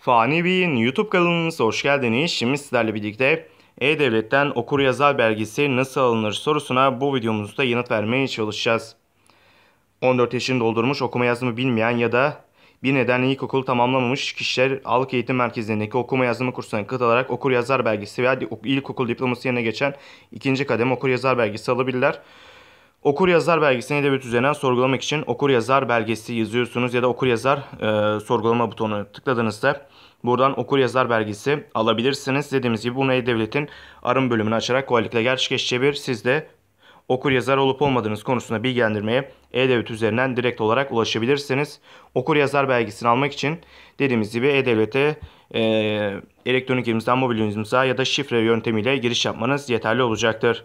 Fani Bey'in YouTube kanalımıza hoş geldiniz. Şimdi sizlerle birlikte E-Devlet'ten okur yazar belgesi nasıl alınır sorusuna bu videomuzda yanıt vermeye çalışacağız. 14 yaşını doldurmuş okuma yazımı bilmeyen ya da bir nedenle ilkokulu tamamlamamış kişiler Halk Eğitim Merkezi'ndeki okuma yazımı kursuna katılarak okur yazar belgesi veya ilkokul diploması yerine geçen ikinci kademe okur yazar belgesi alabilirler. Okur yazar belgesini edebiyat üzerinden sorgulamak için okur yazar belgesi yazıyorsunuz ya da okur yazar e, sorgulama butonu tıkladığınızda buradan okur yazar belgesi alabilirsiniz. Dediğimiz gibi bunu E-Devlet'in arım bölümünü açarak kolaylıkla gerçekleştirebilir. Siz de okur yazar olup olmadığınız konusunda bilgilendirmeye E-Devlet üzerinden direkt olarak ulaşabilirsiniz. Okur yazar belgesini almak için dediğimiz gibi E-Devlet'e e, elektronik imza, mobil imza ya da şifre yöntemiyle giriş yapmanız yeterli olacaktır.